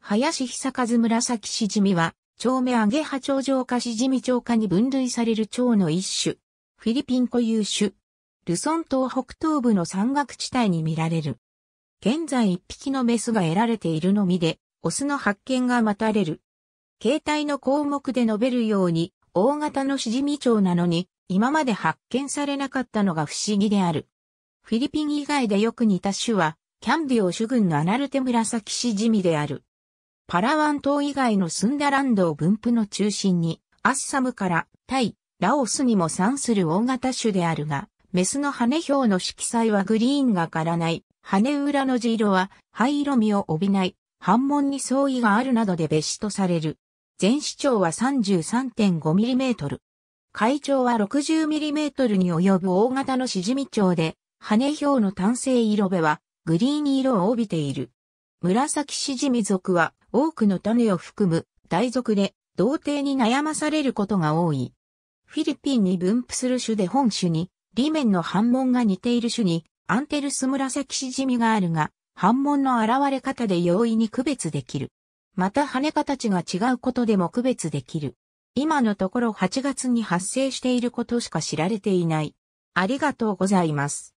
林久和紫しじみは、蝶目揚げ波長状かしじみ蝶科に分類される蝶の一種。フィリピン固有種。ルソン島北東部の山岳地帯に見られる。現在一匹のメスが得られているのみで、オスの発見が待たれる。形態の項目で述べるように、大型のシジミ蝶なのに、今まで発見されなかったのが不思議である。フィリピン以外でよく似た種は、キャンディオ種群のアナルテ紫シジミである。パラワン島以外のスンダランドを分布の中心に、アッサムからタイ、ラオスにも産する大型種であるが、メスの羽表の色彩はグリーンがからない、羽裏の地色は灰色味を帯びない、反紋に相違があるなどで別種とされる。全市長は 33.5mm。海長は 60mm に及ぶ大型のシジミ長で、羽表の単性色部はグリーン色を帯びている。紫シジミ族は多くの種を含む大属で、同定に悩まされることが多い。フィリピンに分布する種で本種に、メ面の反紋が似ている種に、アンテルス紫シジミがあるが、反紋の現れ方で容易に区別できる。また羽形が違うことでも区別できる。今のところ8月に発生していることしか知られていない。ありがとうございます。